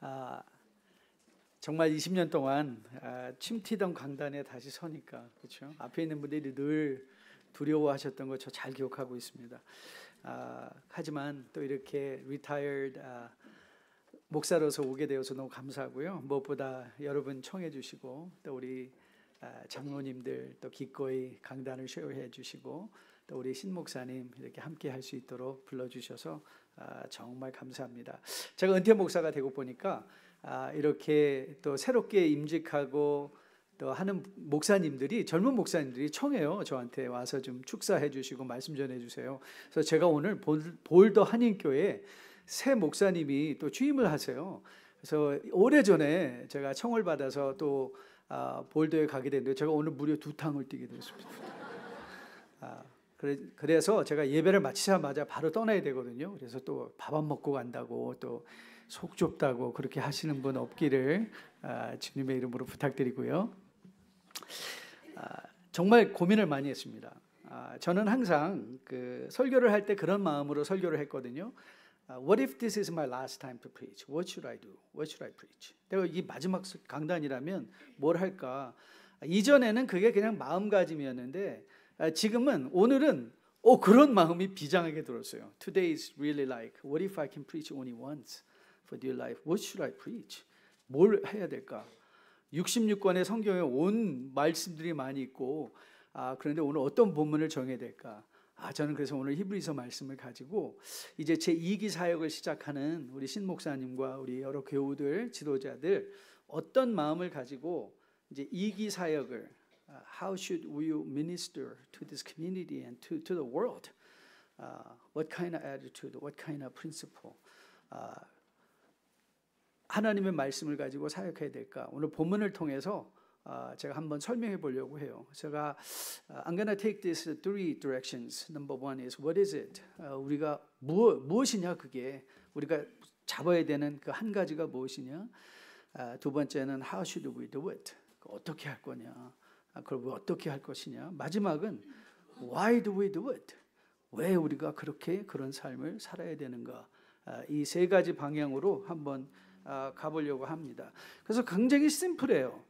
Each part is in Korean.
아, 정말 20년 동안 아, 침튀던 강단에 다시 서니까 그렇죠. 앞에 있는 분들이 늘 두려워하셨던 거 저 잘 기억하고 있습니다. 아, 하지만 또 이렇게 retired 아, 목사로서 오게 되어서 너무 감사하고요. 무엇보다 여러분 청해 주시고 또 우리 아, 장로님들 또 기꺼이 강단을 쉐어해 주시고 또 우리 신 목사님 이렇게 함께 할 수 있도록 불러 주셔서 아, 정말 감사합니다. 제가 은퇴 목사가 되고 보니까 아, 이렇게 또 새롭게 임직하고 또 하는 목사님들이 젊은 목사님들이 청해요 저한테 와서 좀 축사해 주시고 말씀 전해 주세요. 그래서 제가 오늘 볼더 한인교회 새 목사님이 또 취임을 하세요. 그래서 오래 전에 제가 청을 받아서 또 아, 볼더에 가게 됐는데 제가 오늘 무려 두 탕을 뛰게 되었습니다. 아, 그래서 제가 예배를 마치자마자 바로 떠나야 되거든요. 그래서 또 밥 안 먹고 간다고 또 속 좁다고 그렇게 하시는 분 없기를 아, 주님의 이름으로 부탁드리고요. 아, 정말 고민을 많이 했습니다. 아, 저는 항상 그 설교를 할 때 그런 마음으로 설교를 했거든요. What if this is my last time to preach? What should I do? What should I preach? 내가 이 마지막 강단이라면 뭘 할까? 이전에는 그게 그냥 마음가짐이었는데 지금은 오늘은 오 어, 그런 마음이 비장하게 들었어요. Today is really like what if I can preach only once for dear life? What should I preach? 뭘 해야 될까? 66권의 성경에 온 말씀들이 많이 있고 아 그런데 오늘 어떤 본문을 정해야 될까? 아 저는 그래서 오늘 히브리서 말씀을 가지고 이제 제 2기 사역을 시작하는 우리 신 목사님과 우리 여러 교우들 지도자들 어떤 마음을 가지고 이제 2기 사역을 uh, how should we minister to this community and to, to the world? Uh, what kind of attitude, what kind of principle? Uh, 하나님의 말씀을 가지고 사역해야 될까? 오늘 본문을 통해서 uh, 제가 한번 설명해 보려고 해요. 제가 uh, I'm gonna take this three directions. Number one is what is it? Uh, 우리가 무엇 무엇이냐 그게 우리가 잡아야 되는 그 한 가지가 무엇이냐? 두 번째는 how should we do it? 어떻게 할 거냐? 아, 그걸 어떻게 할 것이냐. 마지막은 why do we do it? 왜 우리가 그렇게 그런 삶을 살아야 되는가? 아, 이세 가지 방향으로 한번 아, 가보려고 합니다. 그래서 굉장히 심플해요.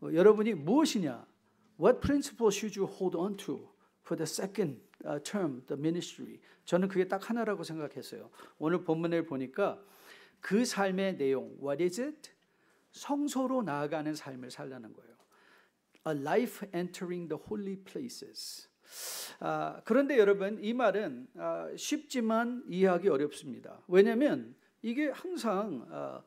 어, 여러분이 무엇이냐? What principles h o u l d you hold on to for the second term, the ministry? 저는 그게 딱 하나라고 생각했어요. 오늘 본문을 보니까 그 삶의 내용, what is it? 성소로 나아가는 삶을 살라는 거예요. A life entering the holy places. 아, 그런데 여러분 이 말은 아, 쉽지만 이해하기 어렵습니다. 왜냐하면 이게 항상 아,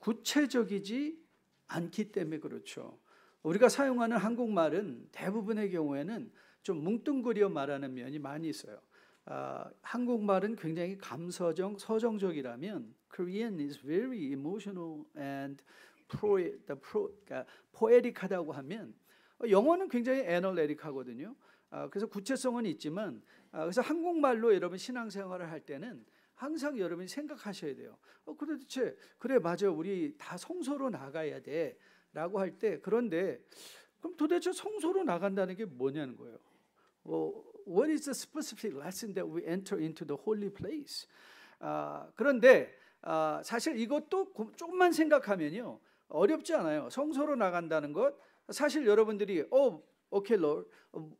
구체적이지 않기 때문에 그렇죠. 우리가 사용하는 한국말은 대부분의 경우에는 좀 뭉뚱그려 말하는 면이 많이 있어요. 아, 한국말은 굉장히 감서적, 서정적이라면 Korean is very emotional and pro, the pro, 그러니까 포에릭하다고 하면 어, 영어는 굉장히 애널레릭하거든요. 아, 그래서 구체성은 있지만 아, 그래서 한국말로 여러분 신앙생활을 할 때는 항상 여러분이 생각하셔야 돼요. 어, 그렇지. 그래, 맞아. 우리 다 성소로 나가야 돼. 라고 할 때, 그런데, 그럼 도대체 성소로 나간다는 게 뭐냐는 거예요. 어, what is the specific lesson that we enter into the holy place? 아, 그런데, 아, 사실 이것도 조금만 생각하면요. 어렵지 않아요. 성소로 나간다는 것, 사실 여러분들이 어 오케이 로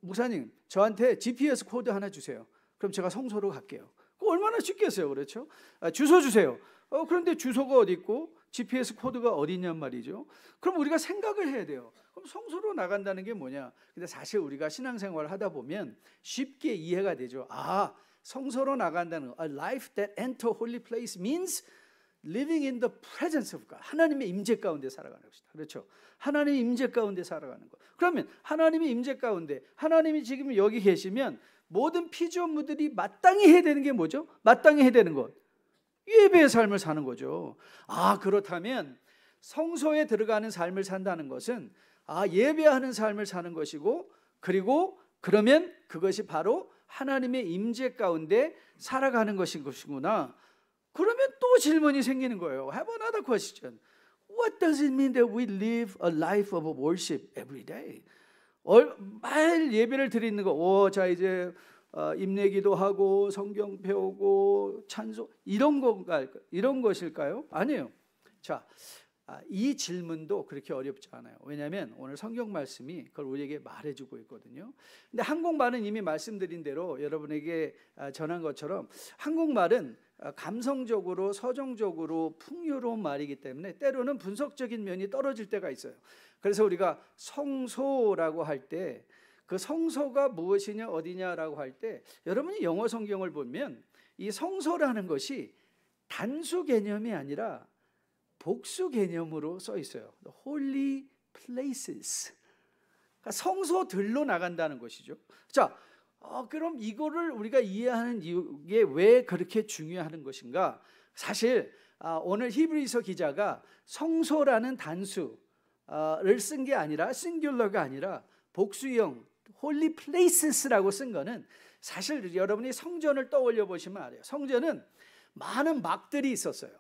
목사님 어, 저한테 GPS 코드 하나 주세요. 그럼 제가 성소로 갈게요. 그 얼마나 쉽겠어요, 그렇죠? 아, 주소 주세요. 어, 그런데 주소가 어디 있고 GPS 코드가 어디 냐냔 말이죠. 그럼 우리가 생각을 해야 돼요. 그럼 성소로 나간다는 게 뭐냐? 근데 사실 우리가 신앙생활 하다 보면 쉽게 이해가 되죠. 아 성소로 나간다는 거, a life that enter holy place means living in the presence of God. 하나님의 임재 가운데 살아가는 것이다. 그렇죠? 하나님의 임재 가운데 살아가는 것. 그러면 하나님의 임재 가운데 하나님이 지금 여기 계시면 모든 피조물들이 마땅히 해야 되는 게 뭐죠? 마땅히 해야 되는 것. 예배의 삶을 사는 거죠. 아, 그렇다면 성소에 들어가는 삶을 산다는 것은 아, 예배하는 삶을 사는 것이고 그리고 그러면 그것이 바로 하나님의 임재 가운데 살아가는 것인 것이구나. 그러면 또 질문이 생기는 거예요. Have another question. What does it mean that we live a life of worship every day? 매일 예배를 드리는 거. 오, 자 이제 어, 임내기도 하고 성경 배우고 찬송 이런 건가 이런 것일까요? 아니에요. 자, 아, 이 질문도 그렇게 어렵지 않아요. 왜냐하면 오늘 성경 말씀이 그걸 우리에게 말해주고 있거든요. 근데 한국말은 이미 말씀드린 대로 여러분에게 아, 전한 것처럼 한국말은 어, 감성적으로 서정적으로 풍요로운 말이기 때문에 때로는 분석적인 면이 떨어질 때가 있어요. 그래서 우리가 성소라고 할 때 그 성소가 무엇이냐 어디냐라고 할 때 여러분이 영어 성경을 보면 이 성소라는 것이 단수 개념이 아니라 복수 개념으로 써 있어요. holy places. 그러니까 성소들로 나간다는 것이죠. 자, 어, 그럼 이거를 우리가 이해하는 이게 왜 그렇게 중요하는 것인가? 사실 아, 오늘 히브리서 기자가 성소라는 단수를 어, 쓴게 아니라 싱귤러가 아니라 복수형 홀리 플레이스라고 쓴 거는 사실 여러분이 성전을 떠올려 보시면 알아요. 성전은 많은 막들이 있었어요.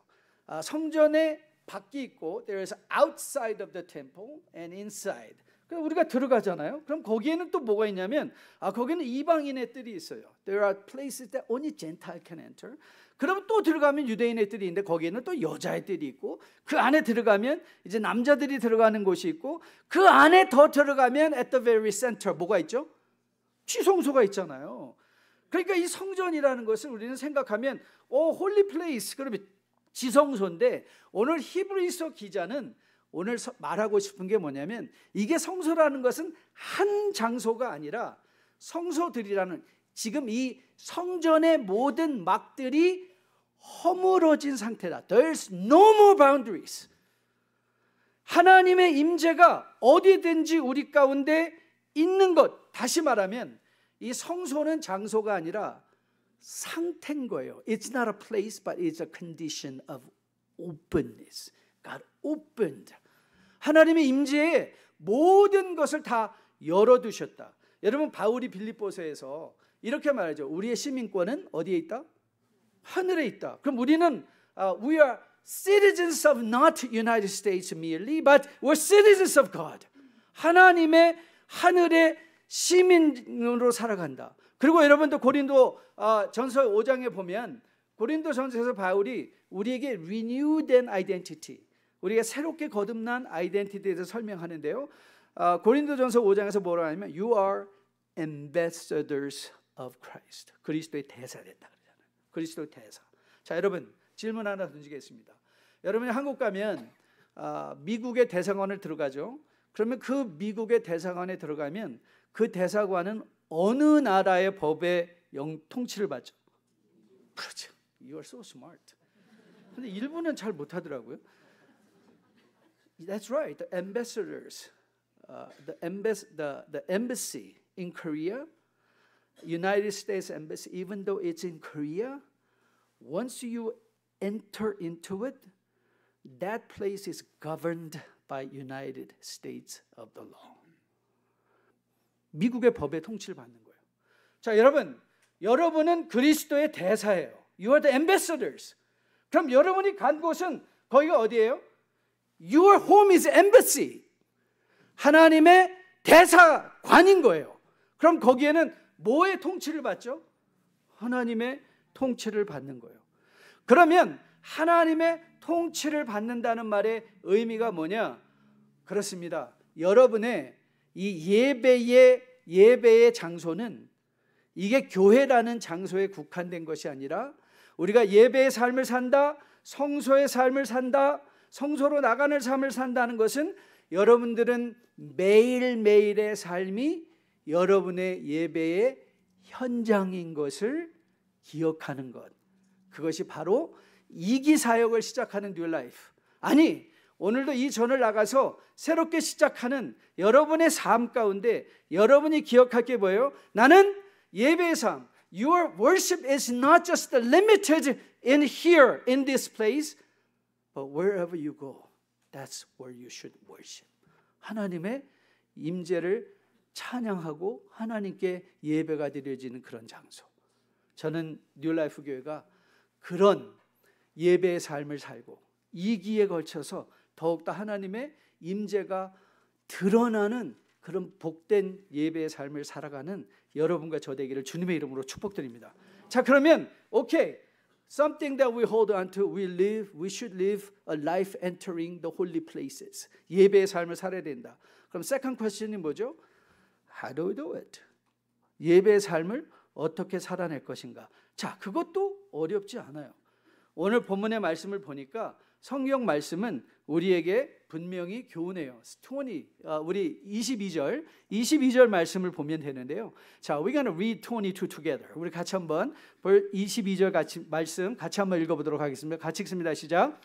아, 성전에 밖이 있고 there is outside of the temple and inside. 우리가 들어가잖아요. 그럼 거기에는 또 뭐가 있냐면 아 거기는 이방인의 뜰이 있어요. There are places that only Gentile can enter. 그러면 또 들어가면 유대인의 뜰이 있는데 거기에는 또 여자의 뜰이 있고 그 안에 들어가면 이제 남자들이 들어가는 곳이 있고 그 안에 더 들어가면 at the very center 뭐가 있죠? 취성소가 있잖아요. 그러니까 이 성전이라는 것을 우리는 생각하면 어 홀리 플레이스 그러면 지성소인데 오늘 히브리서 기자는 오늘 말하고 싶은 게 뭐냐면 이게 성소라는 것은 한 장소가 아니라 성소들이라는 지금 이 성전의 모든 막들이 허물어진 상태다. There's no more boundaries. 하나님의 임재가 어디든지 우리 가운데 있는 것. 다시 말하면 이 성소는 장소가 아니라 상태인 거예요. It's not a place but it's a condition of openness. God opened 하나님의 임재에 모든 것을 다 열어두셨다. 여러분 바울이 빌립보서에서 이렇게 말하죠. 우리의 시민권은 어디에 있다? 하늘에 있다. 그럼 우리는 uh, we are citizens of not United States merely, but we're citizens of God. 하나님의 하늘의 시민으로 살아간다. 그리고 여러분도 고린도 어, 전서 5장에 보면 고린도 전서에서 바울이 우리에게 renewed identity 우리가 새롭게 거듭난 아이덴티티에 서 설명하는데요. 아, 고린도전서 5장에서 뭐라 하냐면 you are ambassadors of Christ. 그리스도의 대사됐다 그러잖아요. 그리스도의 대사. 자, 여러분 질문 하나 던지겠습니다. 여러분이 한국 가면 어, 미국의 대사관을 들어가죠. 그러면 그 미국의 대사관에 들어가면 그 대사관은 어느 나라의 법에 영 통치를 받죠. 그렇죠. You are so smart. 근데 일본은 잘 못하더라고요. That's right. The ambassadors, uh, the, embass- the, the embassy in Korea, United States embassy, even though it's in Korea, once you enter into it, that place is governed by United States of the law. 미국의 법에 통치를 받는 거예요. 자, 여러분, 여러분은 그리스도의 대사예요. You are the ambassadors. 그럼 여러분이 간 곳은 거기가 어디예요? Your home is embassy. 하나님의 대사관인 거예요. 그럼 거기에는 뭐의 통치를 받죠? 하나님의 통치를 받는 거예요. 그러면 하나님의 통치를 받는다는 말의 의미가 뭐냐? 그렇습니다. 여러분의 이 예배의 예배의 장소는 이게 교회라는 장소에 국한된 것이 아니라 우리가 예배의 삶을 산다, 성소의 삶을 산다, 성소로 나가는 삶을 산다는 것은 여러분들은 매일매일의 삶이 여러분의 예배의 현장인 것을 기억하는 것. 그것이 바로 이기 사역을 시작하는 뉴 라이프. 아니, 오늘도 이 전을 나가서 새롭게 시작하는 여러분의 삶 가운데 여러분이 기억할 게 뭐예요? 나는 예배의 삶. Your worship is not just limited in here, in this place, But wherever you go, that's where you should worship. 하나님의 임재를 찬양하고 하나님께 예배가 드려지는 그런 장소. 저는 뉴라이프 교회가 그런 예배의 삶을 살고 이기에 걸쳐서 더욱더 하나님의 임재가 드러나는 그런 복된 예배의 삶을 살아가는 여러분과 저 되기를 주님의 이름으로 축복드립니다. 자, 그러면 오케이. something that we hold on to, we live, we should live a life entering the holy places. 예배의 삶을 살아야 된다. 그럼 second question이 뭐죠? How do we do it? 예배의 삶을 어떻게 살아낼 것인가? 자, 그것도 어렵지 않아요. 오늘 본문의 말씀을 보니까 성경 말씀은 우리에게 분명히 교훈이에요. 스톤 어, 우리 22절 22절 말씀을 보면 되는데요. 자, we're gonna read 22 together. 우리 같이 한번 22절 같이 말씀 같이 한번 읽어 보도록 하겠습니다. 같이 읽습니다. 시작.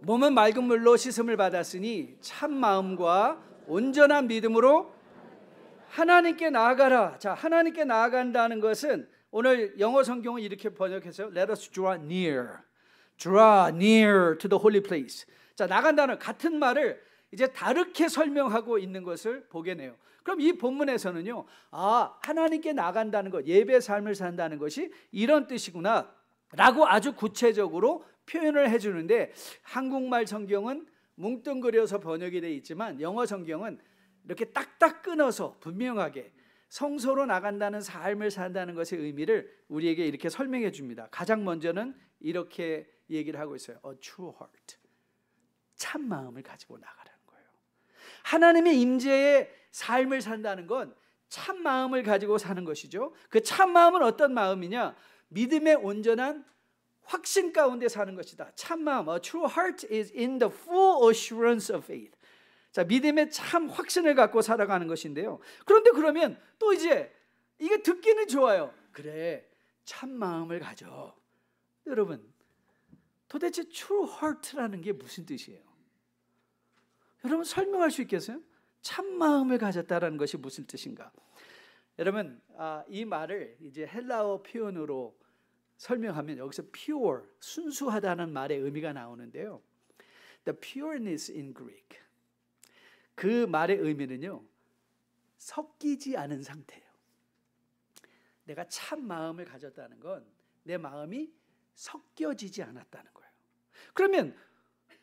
몸은 맑은 물로 씻음을 받았으니 참 마음과 온전한 믿음으로 하나님께 나아가라. 자, 하나님께 나아간다는 것은 오늘 영어 성경을 이렇게 번역해서 let us draw near. draw near to the holy place. 자, 나간다는 같은 말을 이제 다르게 설명하고 있는 것을 보게 네요 그럼 이 본문에서는요. 아, 하나님께 나간다는 것, 예배 삶을 산다는 것이 이런 뜻이구나. 라고 아주 구체적으로 표현을 해 주는데 한국말 성경은 뭉뚱그려서 번역이 돼 있지만 영어 성경은 이렇게 딱딱 끊어서 분명하게 성소로 나간다는 삶을 산다는 것의 의미를 우리에게 이렇게 설명해 줍니다. 가장 먼저는 이렇게 얘기를 하고 있어요. A true heart. 참 마음을 가지고 나가라는 거예요. 하나님의 임재의 삶을 산다는 건 참 마음을 가지고 사는 것이죠. 그 참 마음은 어떤 마음이냐? 믿음의 온전한 확신 가운데 사는 것이다. 참 마음. A true heart is in the full assurance of faith. 자, 믿음의 참 확신을 갖고 살아가는 것인데요. 그런데 그러면 또 이제 이게 듣기는 좋아요. 그래. 참 마음을 가져. 여러분, 도대체 true heart라는 게 무슨 뜻이에요? 여러분 설명할 수 있겠어요? 참 마음을 가졌다라는 것이 무슨 뜻인가? 여러분 아, 이 말을 이제 헬라어 표현으로 설명하면 여기서 pure 순수하다는 말의 의미가 나오는데요. The pureness in Greek 그 말의 의미는요 섞이지 않은 상태예요. 내가 참 마음을 가졌다는 건 내 마음이 섞여지지 않았다는 거예요. 그러면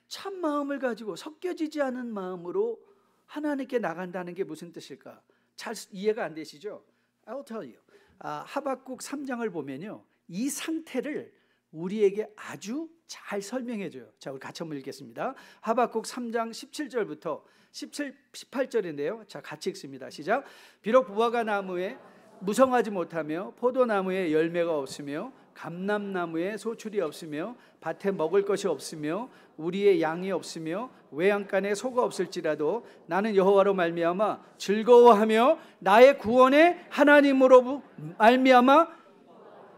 참 마음을 가지고 섞여지지 않은 마음으로 하나님께 나간다는 게 무슨 뜻일까? 잘 이해가 안 되시죠? I'll tell you. 아, 하박국 3장을 보면요. 이 상태를 우리에게 아주 잘 설명해 줘요. 자, 우리 같이 한번 읽겠습니다. 하박국 3장 17절부터 17 18절인데요. 자, 같이 읽습니다. 시작. 비록 부화가 나무에 무성하지 못하며 포도나무에 열매가 없으며 감남나무에 소출이 없으며 밭에 먹을 것이 없으며 우리의 양이 없으며 외양간에 소가 없을지라도 나는 여호와로 말미암아 즐거워하며 나의 구원의 하나님으로 말미암아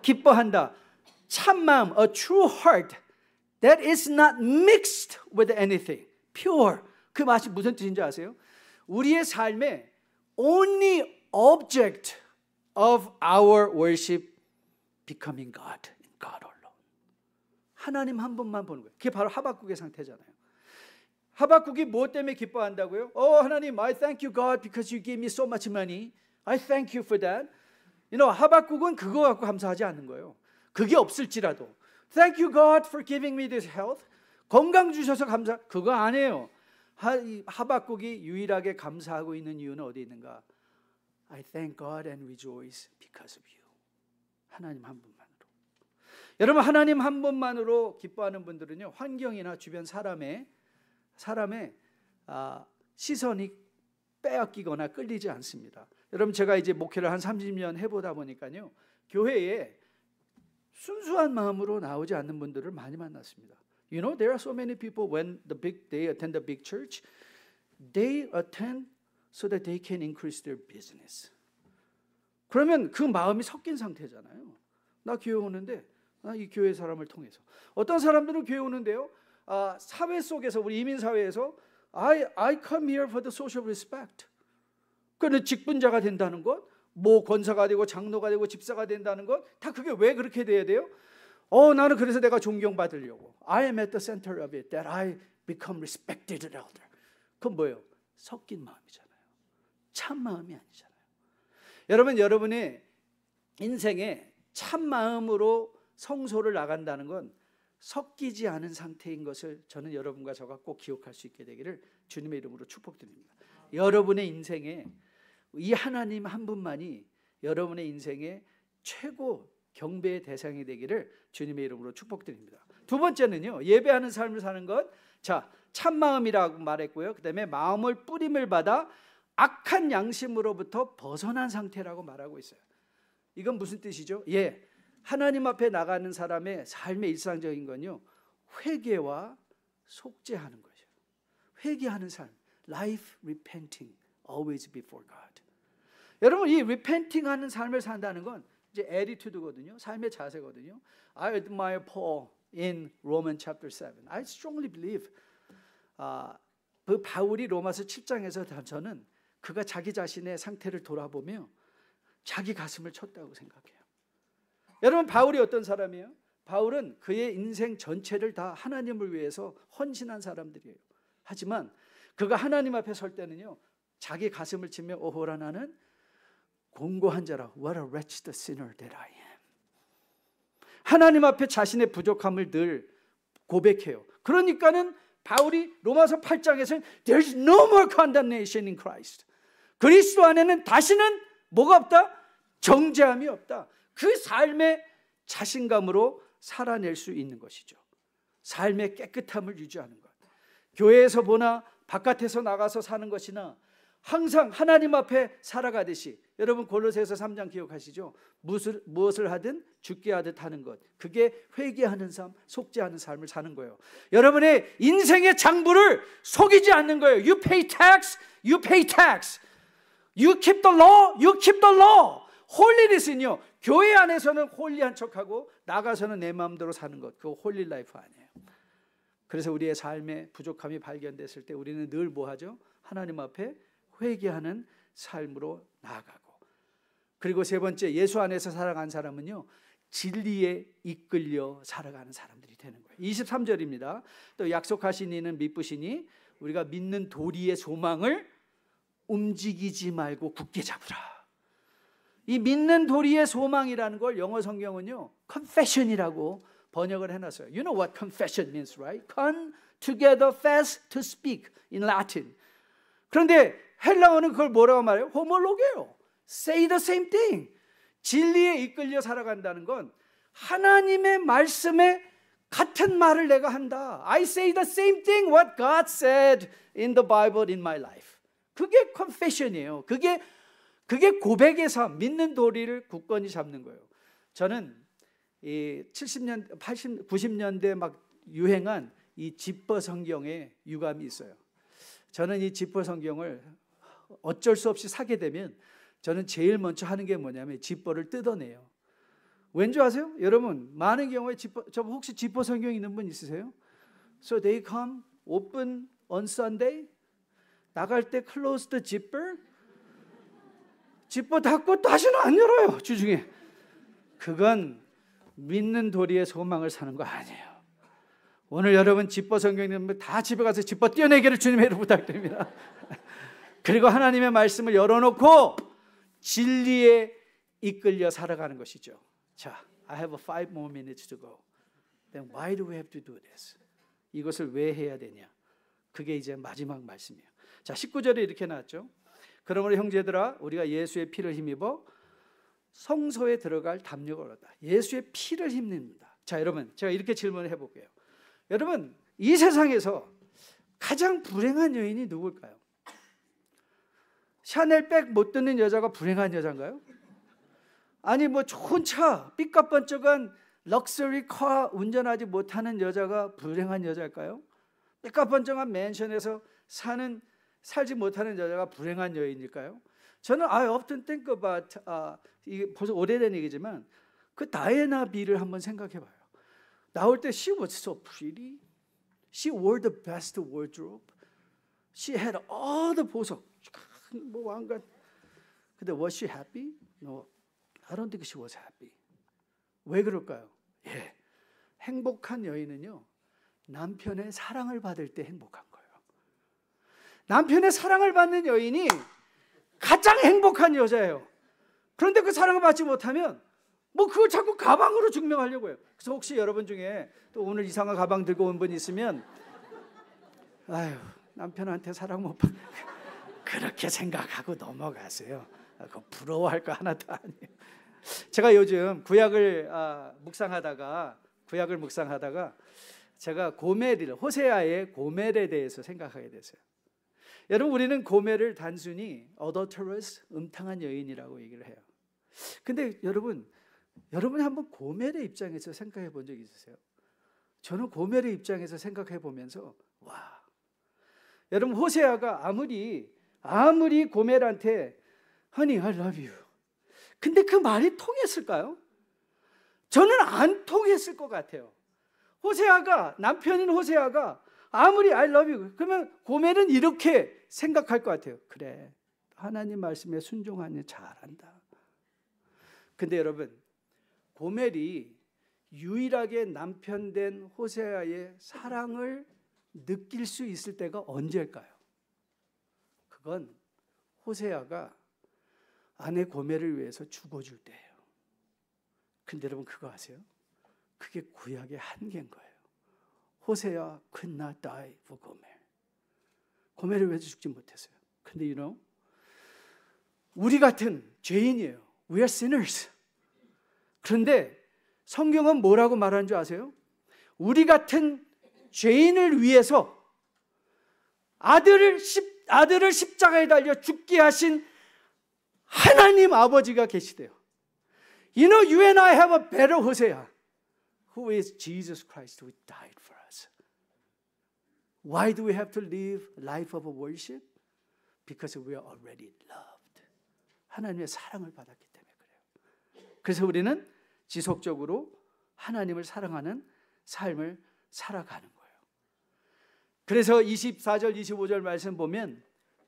기뻐한다. 참 마음, a true heart that is not mixed with anything, pure. 그 맛이 무슨 뜻인지 아세요? 우리의 삶에 only object of our worship becoming God in God alone. 하나님 한 분만 보는 거예요. 그게 바로 하박국의 상태잖아요. 하박국이 무엇 때문에 기뻐한다고요? 어 oh, 하나님, I thank you God because you gave me so much money. I thank you for that. You know, 하박국은 그거 갖고 감사하지 않는 거예요. 그게 없을지라도 Thank you God for giving me this health. 건강 주셔서 감사. 그거 아니에요. 하, 하박국이 유일하게 감사하고 있는 이유는 어디 있는가? I thank God and rejoice because of you. 하나님 한 분만으로. 여러분 하나님 한 분만으로 기뻐하는 분들은요 환경이나 주변 사람의 사람의 아, 시선이 빼앗기거나 끌리지 않습니다. 여러분 제가 이제 목회를 한 30년 해보다 보니까요 교회에 순수한 마음으로 나오지 않는 분들을 많이 만났습니다. You know there are so many people when the big they attend the big church, they attend so that they can increase their business. 그러면 그 마음이 섞인 상태잖아요. 나 교회 오는데 아, 이 교회 사람을 통해서 어떤 사람들은 교회 오는데요. 아, 사회 속에서 우리 이민 사회에서 I I come here for the social respect. 그는 직분자가 된다는 것, 뭐 권사가 되고 장로가 되고 집사가 된다는 것, 다 그게 왜 그렇게 돼야 돼요? 어, 나는 그래서 내가 존경받으려고. I am at the center of it that I become respected elder. 그건 뭐예요? 섞인 마음이잖아요. 참 마음이 아니잖아요. 여러분 여러분이 인생에 참 마음으로 성소를 나간다는 건 섞이지 않은 상태인 것을 저는 여러분과 저가 꼭 기억할 수 있게 되기를 주님의 이름으로 축복드립니다. 여러분의 인생에 이 하나님 한 분만이 여러분의 인생의 최고 경배의 대상이 되기를 주님의 이름으로 축복드립니다. 두 번째는요. 예배하는 삶을 사는 것. 자, 참마음이라고 말했고요. 그다음에 마음을 뿌림을 받아 악한 양심으로부터 벗어난 상태라고 말하고 있어요. 이건 무슨 뜻이죠? 예. 하나님 앞에 나가는 사람의 삶의 일상적인 건요. 회개와 속죄하는 것이 회개하는 삶. life repenting always before God. 여러분 이 repenting 하는 삶을 산다는 건 이제 attitude거든요. 삶의 자세거든요. I admire Paul in r o m a n chapter 7. I strongly believe 아, 그 바울이 로마서 7장에서 저는 그가 자기 자신의 상태를 돌아보며 자기 가슴을 쳤다고 생각해요. 여러분 바울이 어떤 사람이에요? 바울은 그의 인생 전체를 다 하나님을 위해서 헌신한 사람들이에요. 하지만 그가 하나님 앞에 설 때는요. 자기 가슴을 치며 오호라 나는 공고한 자라 What a wretched sinner that I am. 하나님 앞에 자신의 부족함을 늘 고백해요. 그러니까는 바울이 로마서 8장에서 There's no more condemnation in Christ. 그리스도 안에는 다시는 뭐가 없다? 정죄함이 없다. 그 삶의 자신감으로 살아낼 수 있는 것이죠. 삶의 깨끗함을 유지하는 것. 교회에서 보나 바깥에서 나가서 사는 것이나 항상 하나님 앞에 살아가듯이 여러분 골로새서 3장 기억하시죠? 무엇을, 무엇을 하든 죽게 하듯 하는 것 그게 회개하는 삶, 속죄하는 삶을 사는 거예요 여러분의 인생의 장부를 속이지 않는 거예요 You pay tax, you pay tax You keep the law, you keep the law. 홀리니스는요, 교회 안에서는 홀리한 척하고 나가서는 내 마음대로 사는 것. 그거 홀리 라이프 아니에요. 그래서 우리의 삶의 부족함이 발견됐을 때 우리는 늘 뭐하죠? 하나님 앞에 회개하는 삶으로 나아가고. 그리고 세 번째, 예수 안에서 살아간 사람은요, 진리에 이끌려 살아가는 사람들이 되는 거예요. 23절입니다. 또 약속하신 이는 믿으시니 우리가 믿는 도리의 소망을 움직이지 말고 굳게 잡으라. 이 믿는 도리의 소망이라는 걸 영어 성경은요, confession이라고 번역을 해놨어요. You know what confession means, right? Con together fast to speak in Latin. 그런데 헬라어는 그걸 뭐라고 말해요? 호몰로게요. Say the same thing. 진리에 이끌려 살아간다는 건 하나님의 말씀에 같은 말을 내가 한다. I say the same thing what God said in the Bible in my life. 그게 컨페션이에요. 그게 그게 고백에서 믿는 도리를 굳건히 잡는 거예요. 저는 이 70년, 80, 90년대 막 유행한 이 지퍼 성경에 유감이 있어요. 저는 이 지퍼 성경을 어쩔 수 없이 사게 되면 저는 제일 먼저 하는 게 뭐냐면 지퍼를 뜯어내요. 왠지 아세요? 여러분, 많은 경우에 지퍼, 저 혹시 지퍼 성경 있는 분 있으세요? So they come open on Sunday 나갈 때 close the zipper. 지퍼 닫고 다시는 안 열어요. 주중에. 그건 믿는 도리의 소망을 사는 거 아니에요. 오늘 여러분 지퍼 성경님 다 집에 가서 지퍼 떼어내기를 주님의 이름 부탁드립니다. 그리고 하나님의 말씀을 열어놓고 진리에 이끌려 살아가는 것이죠. 자, I have five more minutes to go. Then why do we have to do this? 이것을 왜 해야 되냐? 그게 이제 마지막 말씀이에요. 자, 19절에 이렇게 나왔죠. 그러므로 형제들아 우리가 예수의 피를 힘입어 성소에 들어갈 담력을 얻다. 예수의 피를 힘냅니다. 자, 여러분, 제가 이렇게 질문을 해 볼게요. 여러분, 이 세상에서 가장 불행한 여인이 누굴까요? 샤넬백 못 듣는 여자가 불행한 여자인가요? 아니 뭐 좋은 차, 삐까뻔쩍한 럭셔리 카 운전하지 못하는 여자가 불행한 여자일까요? 삐까뻔쩍한 맨션에서 사는 살지 못하는 여자가 불행한 여인일까요? 저는 I often think about 아, 이게 벌써 오래된 얘기지만 그 다이애나 비를 한번 생각해봐요. 나올 때 she was so pretty, she wore the best wardrobe, she had all the 보석, 뭐 왕관. 근데 was she happy? No, I don't think she was happy. 왜 그럴까요? 예, 행복한 여인은요 남편의 사랑을 받을 때 행복한. 남편의 사랑을 받는 여인이 가장 행복한 여자예요. 그런데 그 사랑을 받지 못하면 뭐 그걸 자꾸 가방으로 증명하려고 해요. 그래서 혹시 여러분 중에 또 오늘 이상한 가방 들고 온 분 있으면 아유 남편한테 사랑 못 받. 그렇게 생각하고 넘어가세요. 그 부러워할 거 하나도 아니에요. 제가 요즘 구약을 아, 묵상하다가 구약을 묵상하다가 제가 고멜이 호세아의 고멜에 대해서 생각하게 됐어요. 여러분 우리는 고매를 단순히 어더터러스 음탕한 여인이라고 얘기를 해요. 근데 여러분 여러분 한번 고멜의 입장에서 생각해 본 적 있으세요? 저는 고멜의 입장에서 생각해 보면서 와 여러분 호세아가 아무리 아무리 고멜한테 허니 I love you 근데 그 말이 통했을까요? 저는 안 통했을 것 같아요. 호세아가 남편인 호세아가 아무리 I love you 그러면 고멜은 이렇게 생각할 것 같아요. 그래 하나님 말씀에 순종하니 잘한다. 근데 여러분 고멜이 유일하게 남편된 호세아의 사랑을 느낄 수 있을 때가 언제일까요? 그건 호세아가 아내 고멜을 위해서 죽어줄 때예요. 근데 여러분 그거 아세요? 그게 구약의 한계인 거예요. 호세야 could not die for 고멜. 고멜이 왜 죽지 못했어요? 근데 you know, 우리 같은 죄인이에요. We are sinners. 그런데 성경은 뭐라고 말하는 줄 아세요? 우리 같은 죄인을 위해서 아들을 십, 아들을 십자가에 달려 죽게 하신 하나님 아버지가 계시대요. You know, you and I have a better Hosea who is Jesus Christ who died for us. Why do we have to live life of worship? Because we are already loved. 하나님의 사랑을 받았기 때문에 그래요. 그래서 우리는 지속적으로 하나님을 사랑하는 삶을 살아가는 거예요. 그래서 24절, 25절 말씀 보면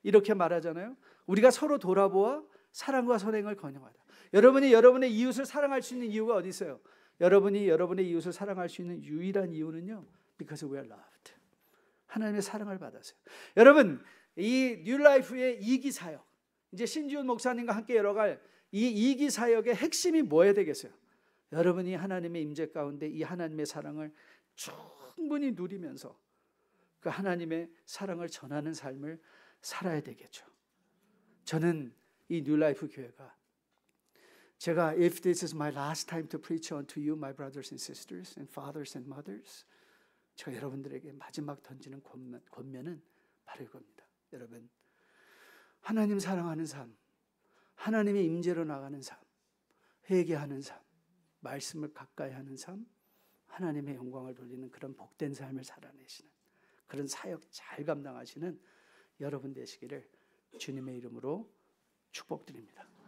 이렇게 말하잖아요. 우리가 서로 돌아보아 사랑과 선행을 건영하다. 여러분이 여러분의 이웃을 사랑할 수 있는 이유가 어디 있어요? 여러분이 여러분의 이웃을 사랑할 수 있는 유일한 이유는요. Because we are loved. 하나님의 사랑을 받았어요. 여러분, 이 뉴라이프의 2기 사역, 이제 신지훈 목사님과 함께 열어갈 이 2기 사역의 핵심이 뭐야 되겠어요? 여러분이 하나님의 임재 가운데 이 하나님의 사랑을 충분히 누리면서 그 하나님의 사랑을 전하는 삶을 살아야 되겠죠. 저는 이 뉴라이프 교회가 제가 if this is my last time to preach unto you my brothers and sisters and fathers and mothers 제가 여러분들에게 마지막 던지는 권면, 권면은 바로 이겁니다. 여러분, 하나님 사랑하는 삶, 하나님의 임재로 나가는 삶, 회개하는 삶, 말씀을 가까이 하는 삶, 하나님의 영광을 돌리는 그런 복된 삶을 살아내시는 그런 사역 잘 감당하시는 여러분 되시기를 주님의 이름으로 축복드립니다.